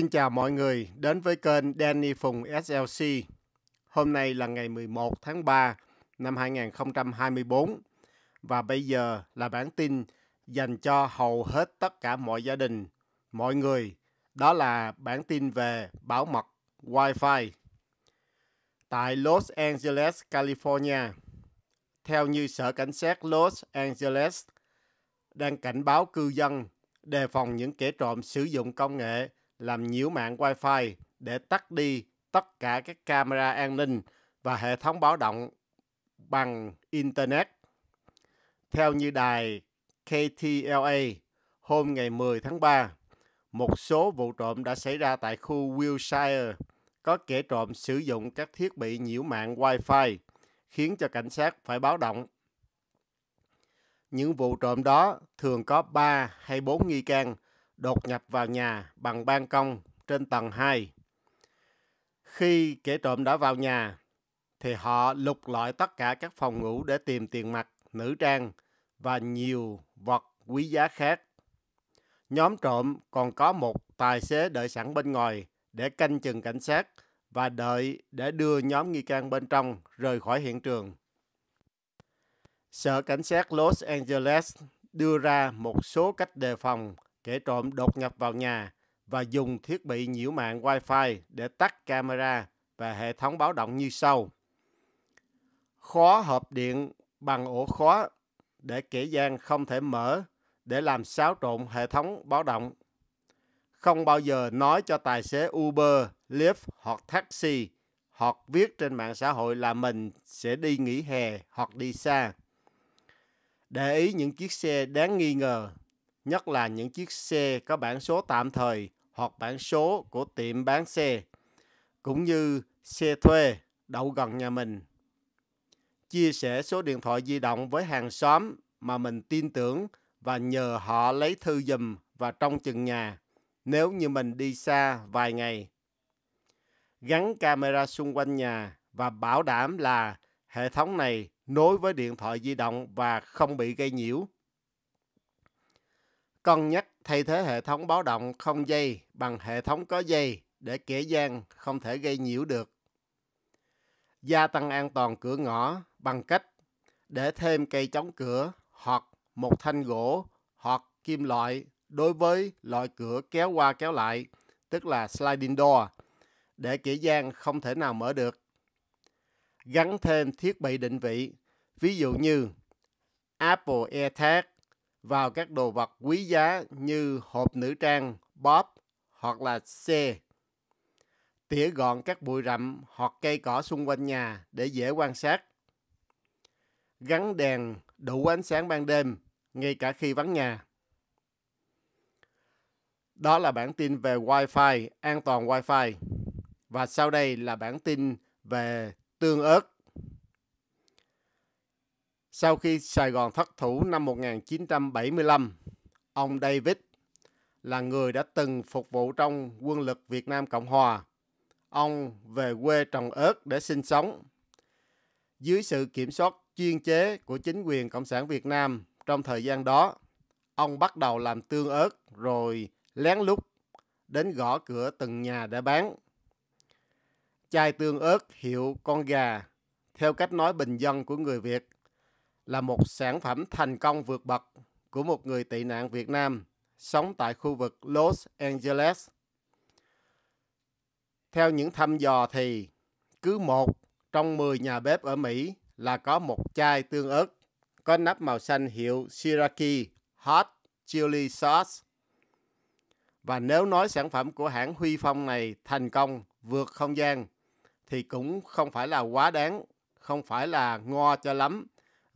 Xin chào mọi người đến với kênh Danny Phùng SLC. Hôm nay là ngày 11 tháng 3 năm 2024 và bây giờ là bản tin dành cho hầu hết tất cả mọi gia đình, mọi người. Đó là bản tin về bảo mật Wi-Fi. Tại Los Angeles, California, theo như Sở Cảnh sát Los Angeles, đang cảnh báo cư dân đề phòng những kẻ trộm sử dụng công nghệ – làm nhiễu mạng Wi-Fi để tắt đi tất cả các camera an ninh và hệ thống báo động bằng Internet. Theo như đài KTLA, hôm ngày 10 tháng 3, một số vụ trộm đã xảy ra tại khu Wilshire. Có kẻ trộm sử dụng các thiết bị nhiễu mạng Wi-Fi, khiến cho cảnh sát phải báo động. Những vụ trộm đó thường có 3 hay 4 nghi can – đột nhập vào nhà bằng ban công trên tầng 2. Khi kẻ trộm đã vào nhà, thì họ lục lọi tất cả các phòng ngủ để tìm tiền mặt, nữ trang và nhiều vật quý giá khác. Nhóm trộm còn có một tài xế đợi sẵn bên ngoài để canh chừng cảnh sát và đợi để đưa nhóm nghi can bên trong rời khỏi hiện trường. Sở Cảnh sát Los Angeles đưa ra một số cách đề phòng kẻ trộm đột nhập vào nhà và dùng thiết bị nhiễu mạng Wi-Fi để tắt camera và hệ thống báo động như sau. Khóa hộp điện bằng ổ khóa để kẻ gian không thể mở để làm xáo trộn hệ thống báo động. Không bao giờ nói cho tài xế Uber, Lyft hoặc taxi hoặc viết trên mạng xã hội là mình sẽ đi nghỉ hè hoặc đi xa. Để ý những chiếc xe đáng nghi ngờ nhất là những chiếc xe có bản số tạm thời hoặc bản số của tiệm bán xe, cũng như xe thuê đậu gần nhà mình. Chia sẻ số điện thoại di động với hàng xóm mà mình tin tưởng và nhờ họ lấy thư giùm và trong chừng nhà nếu như mình đi xa vài ngày. Gắn camera xung quanh nhà và bảo đảm là hệ thống này nối với điện thoại di động và không bị gây nhiễu cân nhắc thay thế hệ thống báo động không dây bằng hệ thống có dây để kẻ gian không thể gây nhiễu được. Gia tăng an toàn cửa ngõ bằng cách để thêm cây chống cửa hoặc một thanh gỗ hoặc kim loại đối với loại cửa kéo qua kéo lại, tức là sliding door, để kẻ gian không thể nào mở được. Gắn thêm thiết bị định vị, ví dụ như Apple AirTag vào các đồ vật quý giá như hộp nữ trang, bóp hoặc là xe. Tỉa gọn các bụi rậm hoặc cây cỏ xung quanh nhà để dễ quan sát. Gắn đèn đủ ánh sáng ban đêm, ngay cả khi vắng nhà. Đó là bản tin về Wi-Fi, an toàn Wi-Fi. Và sau đây là bản tin về tương ớt sau khi Sài Gòn thất thủ năm 1975, ông David là người đã từng phục vụ trong quân lực Việt Nam Cộng Hòa. Ông về quê trồng ớt để sinh sống. Dưới sự kiểm soát chuyên chế của chính quyền Cộng sản Việt Nam trong thời gian đó, ông bắt đầu làm tương ớt rồi lén lút đến gõ cửa từng nhà để bán. Chai tương ớt hiệu con gà theo cách nói bình dân của người Việt là một sản phẩm thành công vượt bậc của một người tị nạn Việt Nam sống tại khu vực Los Angeles. Theo những thăm dò thì cứ một trong 10 nhà bếp ở Mỹ là có một chai tương ớt có nắp màu xanh hiệu Shiraki Hot Chili Sauce. Và nếu nói sản phẩm của hãng Huy Phong này thành công vượt không gian thì cũng không phải là quá đáng, không phải là ngo cho lắm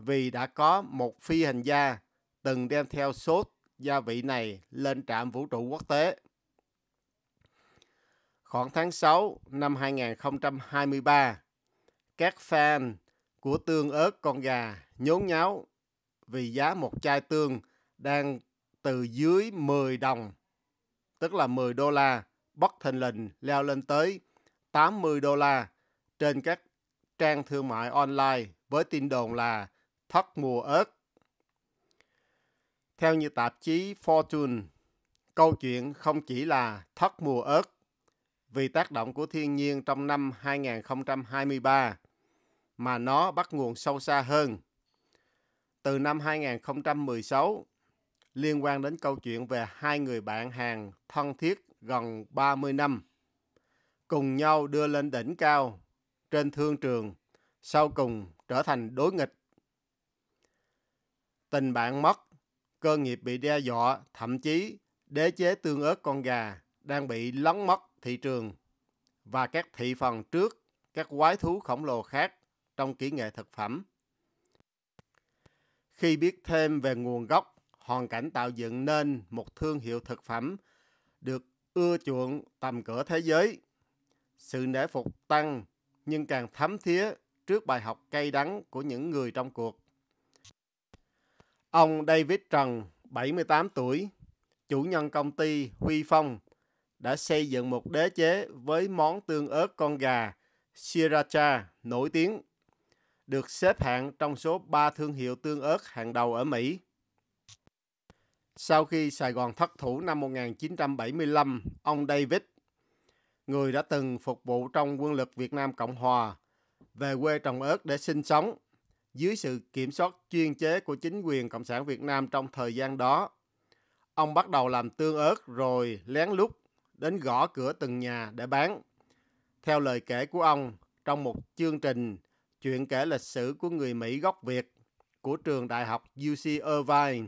vì đã có một phi hành gia từng đem theo sốt gia vị này lên trạm vũ trụ quốc tế. Khoảng tháng 6 năm 2023, các fan của tương ớt con gà nhốn nháo vì giá một chai tương đang từ dưới 10 đồng, tức là 10 đô la, bất thình lình leo lên tới 80 đô la trên các trang thương mại online với tin đồn là thất mùa ớt. Theo như tạp chí Fortune, câu chuyện không chỉ là thất mùa ớt vì tác động của thiên nhiên trong năm 2023 mà nó bắt nguồn sâu xa hơn. Từ năm 2016, liên quan đến câu chuyện về hai người bạn hàng thân thiết gần 30 năm, cùng nhau đưa lên đỉnh cao trên thương trường, sau cùng trở thành đối nghịch tình bạn mất, cơ nghiệp bị đe dọa, thậm chí đế chế tương ớt con gà đang bị lấn mất thị trường và các thị phần trước các quái thú khổng lồ khác trong kỹ nghệ thực phẩm. Khi biết thêm về nguồn gốc, hoàn cảnh tạo dựng nên một thương hiệu thực phẩm được ưa chuộng tầm cỡ thế giới. Sự nể phục tăng nhưng càng thấm thía trước bài học cay đắng của những người trong cuộc. Ông David Trần, 78 tuổi, chủ nhân công ty Huy Phong, đã xây dựng một đế chế với món tương ớt con gà Sriracha nổi tiếng, được xếp hạng trong số 3 thương hiệu tương ớt hàng đầu ở Mỹ. Sau khi Sài Gòn thất thủ năm 1975, ông David, người đã từng phục vụ trong quân lực Việt Nam Cộng Hòa, về quê trồng ớt để sinh sống dưới sự kiểm soát chuyên chế của chính quyền Cộng sản Việt Nam trong thời gian đó. Ông bắt đầu làm tương ớt rồi lén lút đến gõ cửa từng nhà để bán. Theo lời kể của ông, trong một chương trình chuyện kể lịch sử của người Mỹ gốc Việt của trường đại học UC Irvine,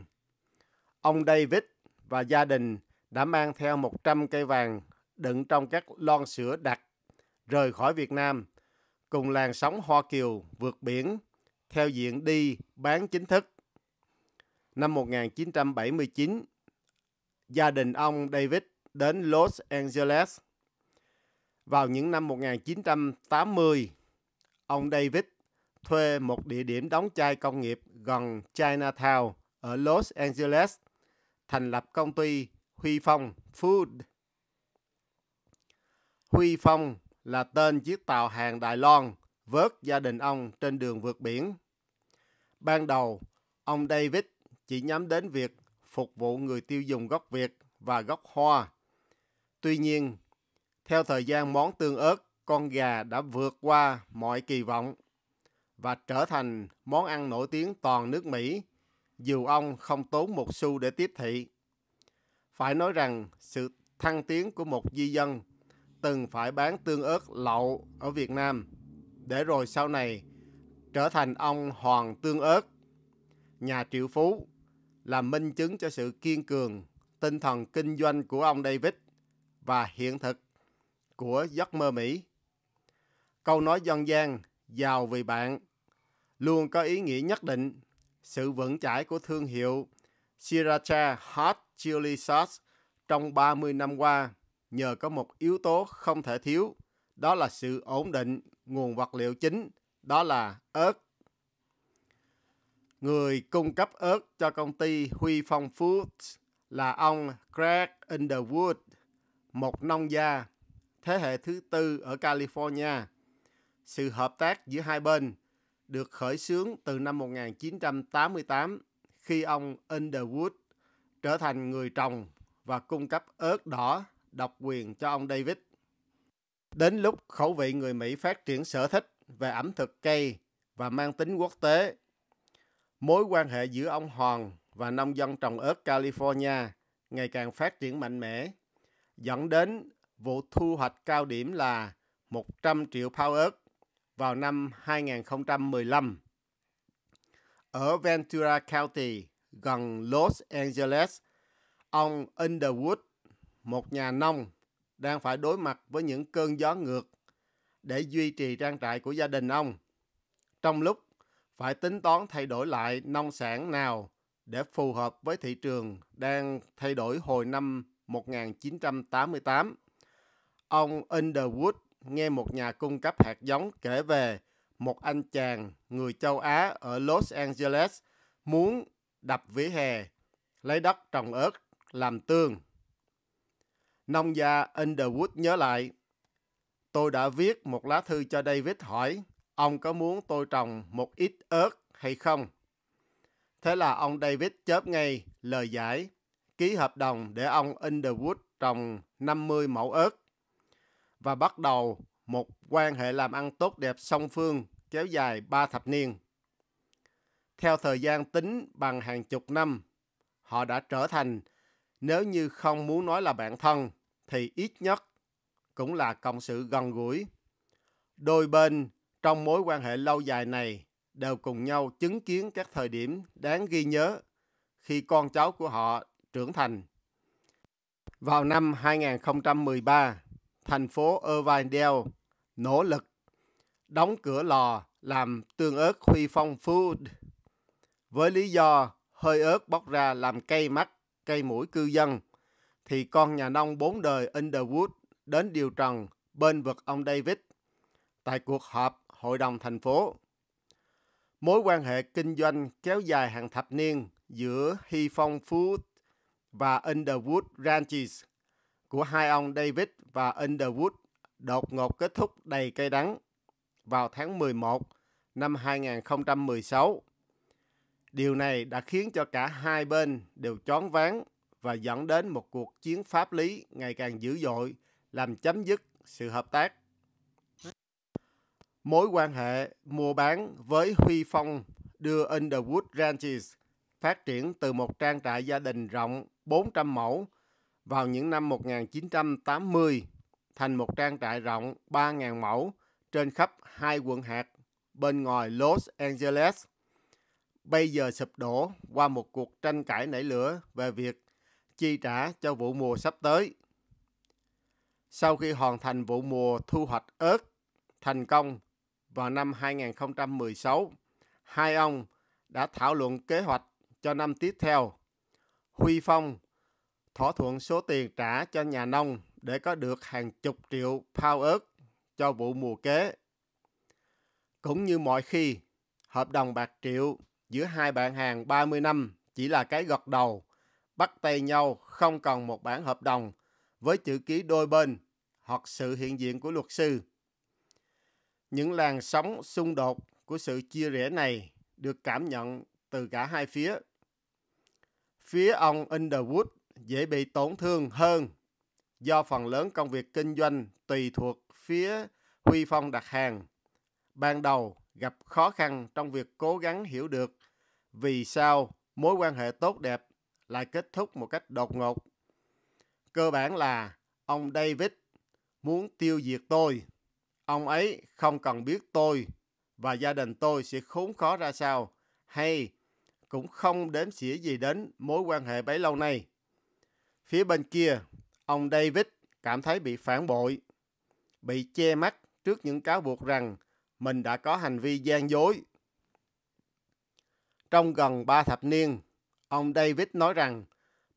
ông David và gia đình đã mang theo 100 cây vàng đựng trong các lon sữa đặc rời khỏi Việt Nam cùng làn sóng Hoa Kiều vượt biển theo diện đi bán chính thức. Năm 1979, gia đình ông David đến Los Angeles. Vào những năm 1980, ông David thuê một địa điểm đóng chai công nghiệp gần Chinatown ở Los Angeles, thành lập công ty Huy Phong Food. Huy Phong là tên chiếc tàu hàng Đài Loan – vớt gia đình ông trên đường vượt biển. Ban đầu, ông David chỉ nhắm đến việc phục vụ người tiêu dùng gốc Việt và gốc Hoa. Tuy nhiên, theo thời gian món tương ớt, con gà đã vượt qua mọi kỳ vọng và trở thành món ăn nổi tiếng toàn nước Mỹ, dù ông không tốn một xu để tiếp thị. Phải nói rằng sự thăng tiến của một di dân từng phải bán tương ớt lậu ở Việt Nam để rồi sau này trở thành ông Hoàng Tương Ớt, nhà triệu phú, làm minh chứng cho sự kiên cường, tinh thần kinh doanh của ông David và hiện thực của giấc mơ Mỹ. Câu nói dân gian giàu vì bạn luôn có ý nghĩa nhất định. Sự vững chãi của thương hiệu Sriracha Hot Chili Sauce trong 30 năm qua nhờ có một yếu tố không thể thiếu, đó là sự ổn định nguồn vật liệu chính, đó là ớt. Người cung cấp ớt cho công ty Huy Phong Foods là ông Craig Underwood, một nông gia thế hệ thứ tư ở California. Sự hợp tác giữa hai bên được khởi xướng từ năm 1988 khi ông Underwood trở thành người trồng và cung cấp ớt đỏ độc quyền cho ông David. Đến lúc khẩu vị người Mỹ phát triển sở thích về ẩm thực cây và mang tính quốc tế, mối quan hệ giữa ông Hoàng và nông dân trồng ớt California ngày càng phát triển mạnh mẽ, dẫn đến vụ thu hoạch cao điểm là 100 triệu pound ớt vào năm 2015. Ở Ventura County, gần Los Angeles, ông Underwood, một nhà nông đang phải đối mặt với những cơn gió ngược để duy trì trang trại của gia đình ông. Trong lúc phải tính toán thay đổi lại nông sản nào để phù hợp với thị trường đang thay đổi hồi năm 1988. Ông Underwood nghe một nhà cung cấp hạt giống kể về một anh chàng người châu Á ở Los Angeles muốn đập vỉa hè, lấy đất trồng ớt làm tương. Nông gia Underwood nhớ lại. Tôi đã viết một lá thư cho David hỏi ông có muốn tôi trồng một ít ớt hay không? Thế là ông David chớp ngay lời giải, ký hợp đồng để ông Underwood trồng 50 mẫu ớt và bắt đầu một quan hệ làm ăn tốt đẹp song phương kéo dài 3 thập niên. Theo thời gian tính bằng hàng chục năm, họ đã trở thành nếu như không muốn nói là bạn thân, thì ít nhất cũng là cộng sự gần gũi. Đôi bên trong mối quan hệ lâu dài này đều cùng nhau chứng kiến các thời điểm đáng ghi nhớ khi con cháu của họ trưởng thành. Vào năm 2013, thành phố Irvindale nỗ lực đóng cửa lò làm tương ớt Huy Phong Food với lý do hơi ớt bóc ra làm cay mắt cây mũi cư dân, thì con nhà nông bốn đời Underwood đến điều trần bên vực ông David tại cuộc họp hội đồng thành phố. Mối quan hệ kinh doanh kéo dài hàng thập niên giữa Hy Phong Food và Underwood Ranches của hai ông David và Underwood đột ngột kết thúc đầy cay đắng vào tháng 11 năm 2016 Điều này đã khiến cho cả hai bên đều chón váng và dẫn đến một cuộc chiến pháp lý ngày càng dữ dội, làm chấm dứt sự hợp tác. Mối quan hệ mua bán với Huy Phong đưa Underwood Ranches phát triển từ một trang trại gia đình rộng 400 mẫu vào những năm 1980 thành một trang trại rộng 3.000 mẫu trên khắp hai quận hạt bên ngoài Los Angeles – bây giờ sụp đổ qua một cuộc tranh cãi nảy lửa về việc chi trả cho vụ mùa sắp tới. Sau khi hoàn thành vụ mùa thu hoạch ớt thành công vào năm 2016, hai ông đã thảo luận kế hoạch cho năm tiếp theo. Huy Phong thỏa thuận số tiền trả cho nhà nông để có được hàng chục triệu pound ớt cho vụ mùa kế. Cũng như mọi khi, hợp đồng bạc triệu giữa hai bạn hàng 30 năm chỉ là cái gật đầu, bắt tay nhau không còn một bản hợp đồng với chữ ký đôi bên hoặc sự hiện diện của luật sư. Những làn sóng xung đột của sự chia rẽ này được cảm nhận từ cả hai phía. Phía ông Underwood dễ bị tổn thương hơn do phần lớn công việc kinh doanh tùy thuộc phía Huy Phong đặt hàng. Ban đầu gặp khó khăn trong việc cố gắng hiểu được vì sao mối quan hệ tốt đẹp lại kết thúc một cách đột ngột. Cơ bản là ông David muốn tiêu diệt tôi. Ông ấy không cần biết tôi và gia đình tôi sẽ khốn khó ra sao hay cũng không đếm xỉa gì đến mối quan hệ bấy lâu nay. Phía bên kia, ông David cảm thấy bị phản bội, bị che mắt trước những cáo buộc rằng mình đã có hành vi gian dối trong gần ba thập niên, ông David nói rằng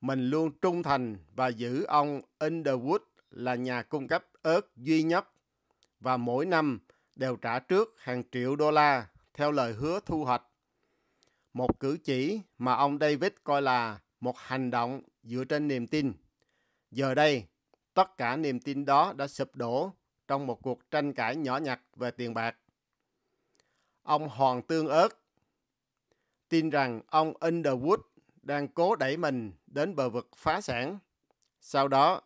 mình luôn trung thành và giữ ông Underwood là nhà cung cấp ớt duy nhất và mỗi năm đều trả trước hàng triệu đô la theo lời hứa thu hoạch. Một cử chỉ mà ông David coi là một hành động dựa trên niềm tin. Giờ đây, tất cả niềm tin đó đã sụp đổ trong một cuộc tranh cãi nhỏ nhặt về tiền bạc. Ông Hoàng Tương ớt tin rằng ông Underwood đang cố đẩy mình đến bờ vực phá sản, sau đó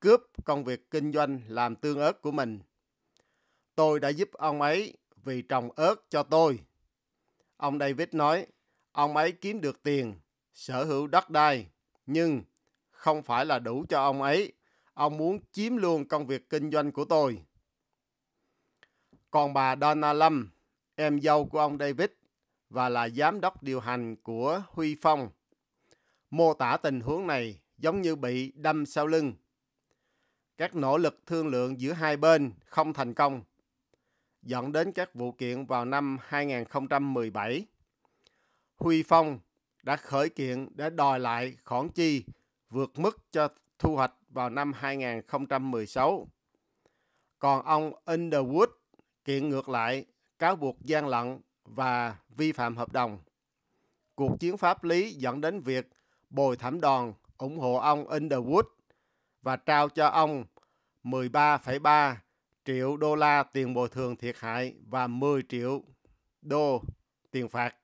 cướp công việc kinh doanh làm tương ớt của mình. Tôi đã giúp ông ấy vì trồng ớt cho tôi. Ông David nói, ông ấy kiếm được tiền, sở hữu đất đai, nhưng không phải là đủ cho ông ấy. Ông muốn chiếm luôn công việc kinh doanh của tôi. Còn bà Donna Lâm, em dâu của ông David, và là giám đốc điều hành của Huy Phong. Mô tả tình huống này giống như bị đâm sau lưng. Các nỗ lực thương lượng giữa hai bên không thành công, dẫn đến các vụ kiện vào năm 2017. Huy Phong đã khởi kiện để đòi lại khoản chi vượt mức cho thu hoạch vào năm 2016. Còn ông Underwood kiện ngược lại cáo buộc gian lận và vi phạm hợp đồng. Cuộc chiến pháp lý dẫn đến việc bồi thẩm đoàn ủng hộ ông Underwood và trao cho ông 13,3 triệu đô la tiền bồi thường thiệt hại và 10 triệu đô tiền phạt.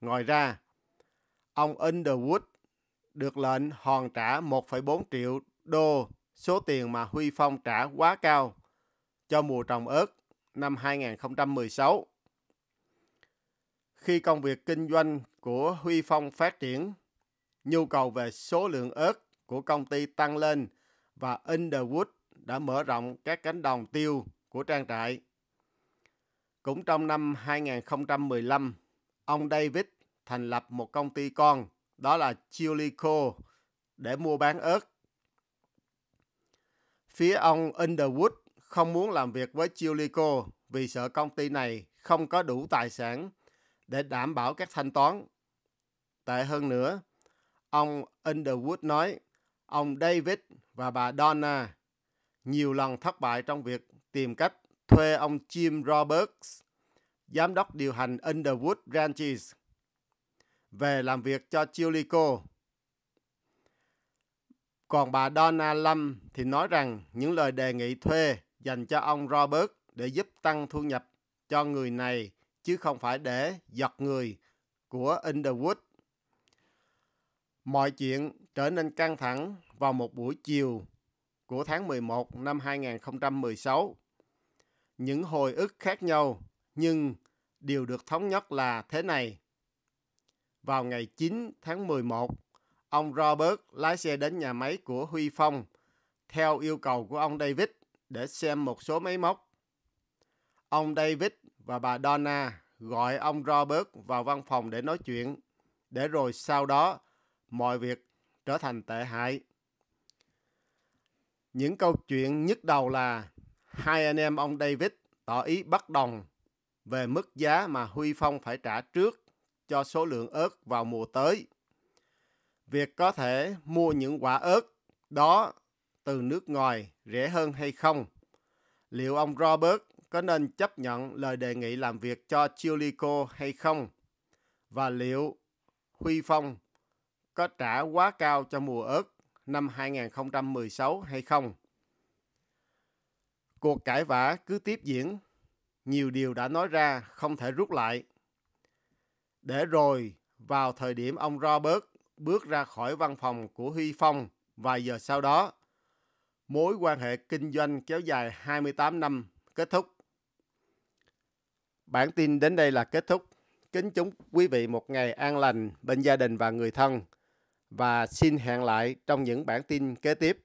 Ngoài ra, ông Underwood được lệnh hoàn trả 1,4 triệu đô số tiền mà Huy Phong trả quá cao cho mùa trồng ớt năm 2016. Khi công việc kinh doanh của Huy Phong phát triển, nhu cầu về số lượng ớt của công ty tăng lên và Underwood đã mở rộng các cánh đồng tiêu của trang trại. Cũng trong năm 2015, ông David thành lập một công ty con, đó là Chilico, để mua bán ớt. Phía ông Underwood không muốn làm việc với Chilico vì sợ công ty này không có đủ tài sản để đảm bảo các thanh toán. Tệ hơn nữa, ông Underwood nói ông David và bà Donna nhiều lần thất bại trong việc tìm cách thuê ông Jim Roberts, giám đốc điều hành Underwood Ranches, về làm việc cho Chilico. Còn bà Donna Lâm thì nói rằng những lời đề nghị thuê dành cho ông Robert để giúp tăng thu nhập cho người này chứ không phải để giật người của Underwood. Mọi chuyện trở nên căng thẳng vào một buổi chiều của tháng 11 năm 2016. Những hồi ức khác nhau nhưng điều được thống nhất là thế này. Vào ngày 9 tháng 11, ông Robert lái xe đến nhà máy của Huy Phong theo yêu cầu của ông David để xem một số máy móc. Ông David và bà Donna gọi ông Robert vào văn phòng để nói chuyện, để rồi sau đó mọi việc trở thành tệ hại. Những câu chuyện nhức đầu là hai anh em ông David tỏ ý bất đồng về mức giá mà Huy Phong phải trả trước cho số lượng ớt vào mùa tới. Việc có thể mua những quả ớt đó từ nước ngoài rẻ hơn hay không? Liệu ông Robert có nên chấp nhận lời đề nghị làm việc cho Chiulico hay không? Và liệu Huy Phong có trả quá cao cho mùa ớt năm 2016 hay không? Cuộc cãi vã cứ tiếp diễn, nhiều điều đã nói ra không thể rút lại. Để rồi, vào thời điểm ông Robert bước ra khỏi văn phòng của Huy Phong vài giờ sau đó, mối quan hệ kinh doanh kéo dài 28 năm kết thúc. Bản tin đến đây là kết thúc. Kính chúc quý vị một ngày an lành bên gia đình và người thân. Và xin hẹn lại trong những bản tin kế tiếp.